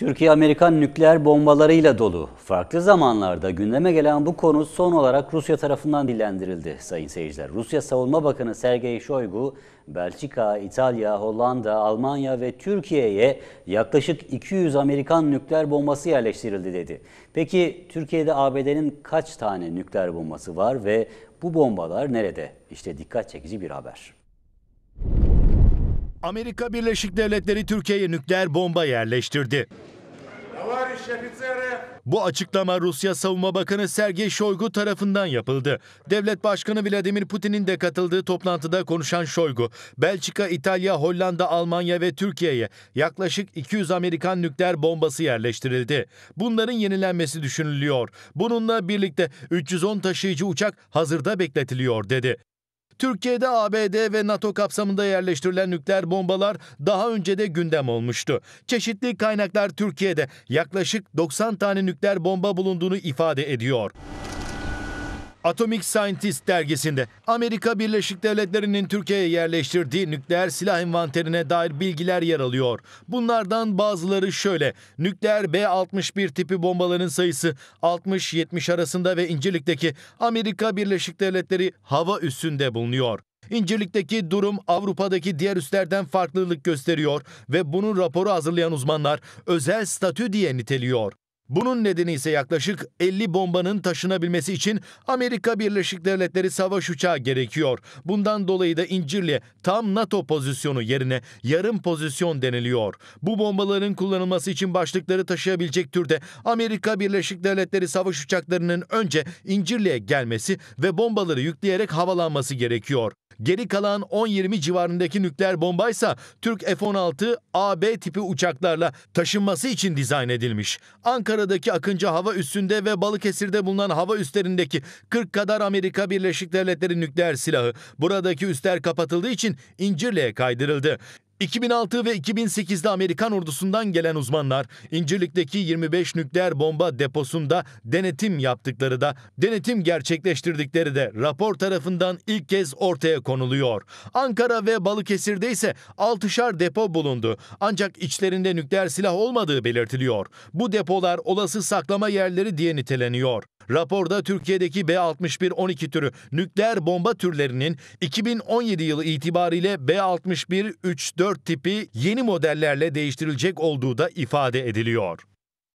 Türkiye Amerikan nükleer bombalarıyla dolu. Farklı zamanlarda gündeme gelen bu konu son olarak Rusya tarafından dillendirildi sayın seyirciler. Rusya Savunma Bakanı Sergey Shoigu, Belçika, İtalya, Hollanda, Almanya ve Türkiye'ye yaklaşık 200 Amerikan nükleer bombası yerleştirildi dedi. Peki Türkiye'de ABD'nin kaç tane nükleer bombası var ve bu bombalar nerede? İşte dikkat çekici bir haber. Amerika Birleşik Devletleri Türkiye'ye nükleer bomba yerleştirdi. Bu açıklama Rusya Savunma Bakanı Sergey Shoigu tarafından yapıldı. Devlet Başkanı Vladimir Putin'in de katıldığı toplantıda konuşan Shoigu, Belçika, İtalya, Hollanda, Almanya ve Türkiye'ye yaklaşık 200 Amerikan nükleer bombası yerleştirildi. Bunların yenilenmesi düşünülüyor. Bununla birlikte 310 taşıyıcı uçak hazırda bekletiliyor dedi. Türkiye'de ABD ve NATO kapsamında yerleştirilen nükleer bombalar daha önce de gündem olmuştu. Çeşitli kaynaklar Türkiye'de yaklaşık 90 tane nükleer bomba bulunduğunu ifade ediyor. Atomic Scientist dergisinde Amerika Birleşik Devletleri'nin Türkiye'ye yerleştirdiği nükleer silah envanterine dair bilgiler yer alıyor. Bunlardan bazıları şöyle. Nükleer B-61 tipi bombaların sayısı 60-70 arasında ve İncirlik'teki Amerika Birleşik Devletleri hava üssünde bulunuyor. İncirlik'teki durum Avrupa'daki diğer üslerden farklılık gösteriyor ve bunun raporu hazırlayan uzmanlar özel statü diye niteliyor. Bunun nedeni ise yaklaşık 50 bombanın taşınabilmesi için Amerika Birleşik Devletleri savaş uçağı gerekiyor. Bundan dolayı da İncirli tam NATO pozisyonu yerine yarım pozisyon deniliyor. Bu bombaların kullanılması için başlıkları taşıyabilecek türde Amerika Birleşik Devletleri savaş uçaklarının önce İncirli'ye gelmesi ve bombaları yükleyerek havalanması gerekiyor. Geri kalan 10-20 civarındaki nükleer bombaysa Türk F-16 AB tipi uçaklarla taşınması için dizayn edilmiş. Ankara'daki Akıncı Hava Üssü'nde ve Balıkesir'de bulunan hava üslerindeki 40 kadar Amerika Birleşik Devletleri nükleer silahı buradaki üsler kapatıldığı için İncirli'ye kaydırıldı. 2006 ve 2008'de Amerikan ordusundan gelen uzmanlar İncirlik'teki 25 nükleer bomba deposunda denetim yaptıkları da denetim gerçekleştirdikleri de rapor tarafından ilk kez ortaya konuluyor. Ankara ve Balıkesir'de ise 6'şar depo bulundu ancak içlerinde nükleer silah olmadığı belirtiliyor. Bu depolar olası saklama yerleri diye niteleniyor. Raporda Türkiye'deki B61-12 türü nükleer bomba türlerinin 2017 yılı itibariyle B61-34 tipi yeni modellerle değiştirilecek olduğu da ifade ediliyor.